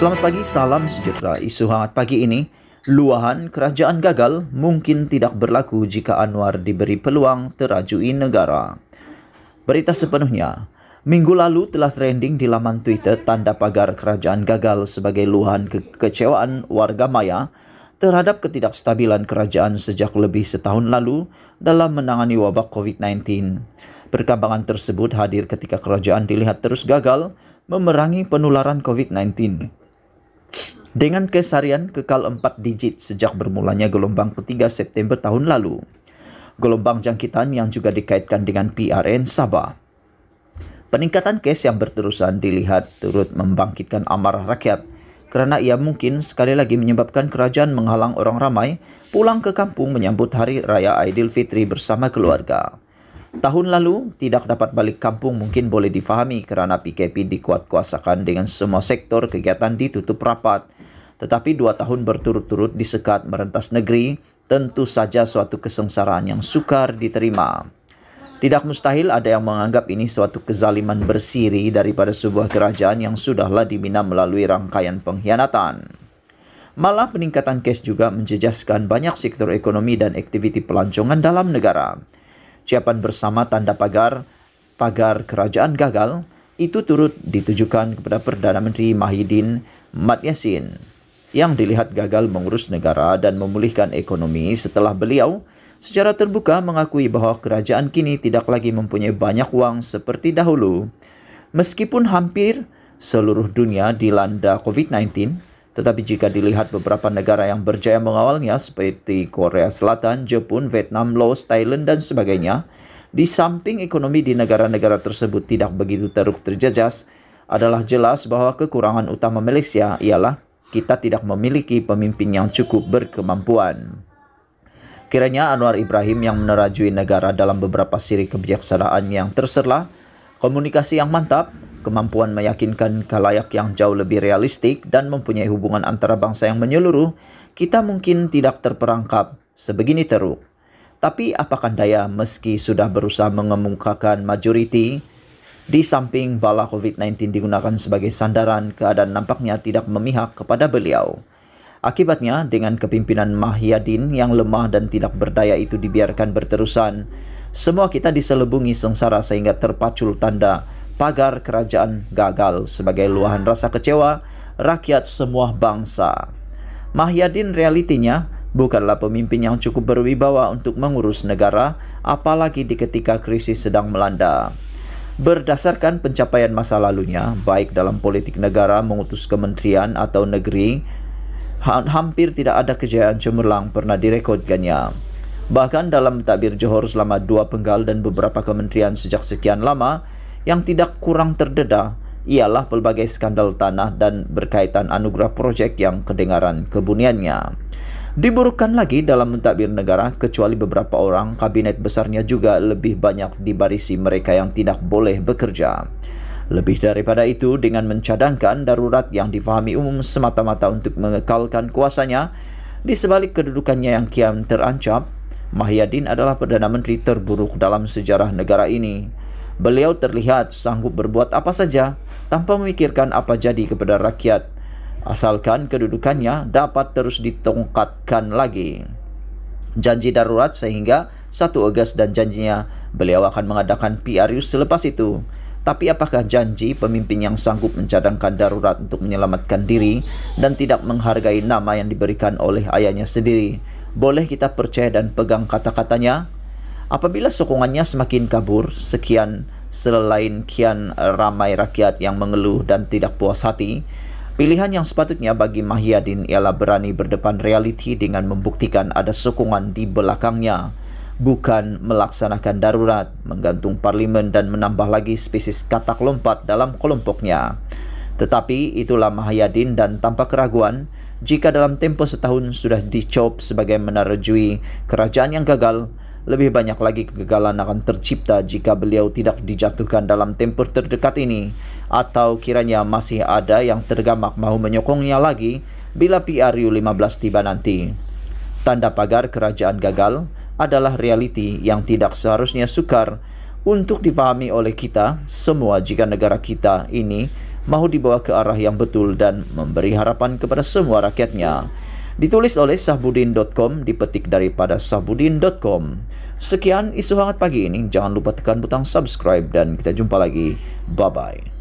Selamat pagi, salam sejahtera. Isu hangat pagi ini, luahan kerajaan gagal mungkin tidak berlaku jika Anwar diberi peluang terajui negara. Berita sepenuhnya, minggu lalu telah trending di laman Twitter tanda pagar kerajaan gagal sebagai luahan kekecewaan warga maya terhadap ketidakstabilan kerajaan sejak lebih setahun lalu dalam menangani wabak COVID-19. Perkembangan tersebut hadir ketika kerajaan dilihat terus gagal memerangi penularan COVID-19. dengan kesarian kekal 4 digit sejak bermulanya gelombang ketiga September tahun lalu. Gelombang jangkitan yang juga dikaitkan dengan PRN Sabah. Peningkatan kes yang berterusan dilihat turut membangkitkan amarah rakyat karena ia mungkin sekali lagi menyebabkan kerajaan menghalang orang ramai pulang ke kampung menyambut Hari Raya Aidilfitri bersama keluarga. Tahun lalu tidak dapat balik kampung mungkin boleh difahami karena PKP dikuatkuasakan kuasakan dengan semua sektor kegiatan ditutup rapat. Tetapi dua tahun berturut-turut disekat merentas negeri tentu saja suatu kesengsaraan yang sukar diterima. Tidak mustahil ada yang menganggap ini suatu kezaliman bersiri daripada sebuah kerajaan yang sudahlah dibina melalui rangkaian pengkhianatan. Malah peningkatan kes juga menjejaskan banyak sektor ekonomi dan aktiviti pelancongan dalam negara. Ucapan bersama tanda pagar, pagar kerajaan gagal, itu turut ditujukan kepada Perdana Menteri Mahidin Mat Yassin yang dilihat gagal mengurus negara dan memulihkan ekonomi setelah beliau secara terbuka mengakui bahwa kerajaan kini tidak lagi mempunyai banyak uang seperti dahulu. Meskipun hampir seluruh dunia dilanda COVID-19, tetapi jika dilihat beberapa negara yang berjaya mengawalnya seperti Korea Selatan, Jepun, Vietnam, Laos, Thailand, dan sebagainya, di samping ekonomi di negara-negara tersebut tidak begitu teruk terjejas, adalah jelas bahwa kekurangan utama Malaysia ialah kita tidak memiliki pemimpin yang cukup berkemampuan. Kiranya Anwar Ibrahim yang menerajui negara dalam beberapa siri kebijaksanaan yang terserlah, komunikasi yang mantap, kemampuan meyakinkan kalayak yang jauh lebih realistik dan mempunyai hubungan antara bangsa yang menyeluruh, kita mungkin tidak terperangkap sebegini teruk. Tapi apakah daya meski sudah berusaha mengemukakan majority, di samping bala COVID-19 digunakan sebagai sandaran, keadaan nampaknya tidak memihak kepada beliau. Akibatnya, dengan kepimpinan Mahyadin yang lemah dan tidak berdaya itu dibiarkan berterusan, semua kita diselubungi sengsara sehingga terpacul tanda pagar kerajaan gagal sebagai luahan rasa kecewa rakyat semua bangsa. Mahyadin realitinya bukanlah pemimpin yang cukup berwibawa untuk mengurus negara, apalagi di ketika krisis sedang melanda. Berdasarkan pencapaian masa lalunya, baik dalam politik negara, mengutus kementerian atau negeri, ha hampir tidak ada kejayaan cemerlang pernah direkodkannya. Bahkan dalam takbir Johor selama dua penggal dan beberapa kementerian sejak sekian lama, yang tidak kurang terdedah ialah pelbagai skandal tanah dan berkaitan anugerah projek yang kedengaran kebuniannya. Diburukkan lagi dalam mentadbir negara, kecuali beberapa orang, kabinet besarnya juga lebih banyak dibarisi mereka yang tidak boleh bekerja. Lebih daripada itu, dengan mencadangkan darurat yang difahami umum semata-mata untuk mengekalkan kuasanya, di sebalik kedudukannya yang kian terancam, Mahyadin adalah Perdana Menteri terburuk dalam sejarah negara ini. Beliau terlihat sanggup berbuat apa saja tanpa memikirkan apa jadi kepada rakyat, asalkan kedudukannya dapat terus ditongkatkan lagi. Janji darurat sehingga satu Agas dan janjinya beliau akan mengadakan PRU selepas itu. Tapi apakah janji pemimpin yang sanggup mencadangkan darurat untuk menyelamatkan diri dan tidak menghargai nama yang diberikan oleh ayahnya sendiri? Boleh kita percaya dan pegang kata-katanya? Apabila sokongannya semakin kabur, sekian selain kian ramai rakyat yang mengeluh dan tidak puas hati, pilihan yang sepatutnya bagi Mahyadin ialah berani berdepan realiti dengan membuktikan ada sokongan di belakangnya, bukan melaksanakan darurat, menggantung parlimen dan menambah lagi spesies katak lompat dalam kelompoknya. Tetapi itulah Mahyadin dan tanpa keraguan, jika dalam tempo setahun sudah dicop sebagai menerjui kerajaan yang gagal, lebih banyak lagi kegagalan akan tercipta jika beliau tidak dijatuhkan dalam tempur terdekat ini atau kiranya masih ada yang tergamak mau menyokongnya lagi bila PRU 15 tiba nanti. Tanda pagar kerajaan gagal adalah realiti yang tidak seharusnya sukar untuk difahami oleh kita semua jika negara kita ini mau dibawa ke arah yang betul dan memberi harapan kepada semua rakyatnya. Ditulis oleh sahbudin.com, dipetik daripada sahbudin.com. Sekian isu hangat pagi ini. Jangan lupa tekan butang subscribe dan kita jumpa lagi. Bye-bye.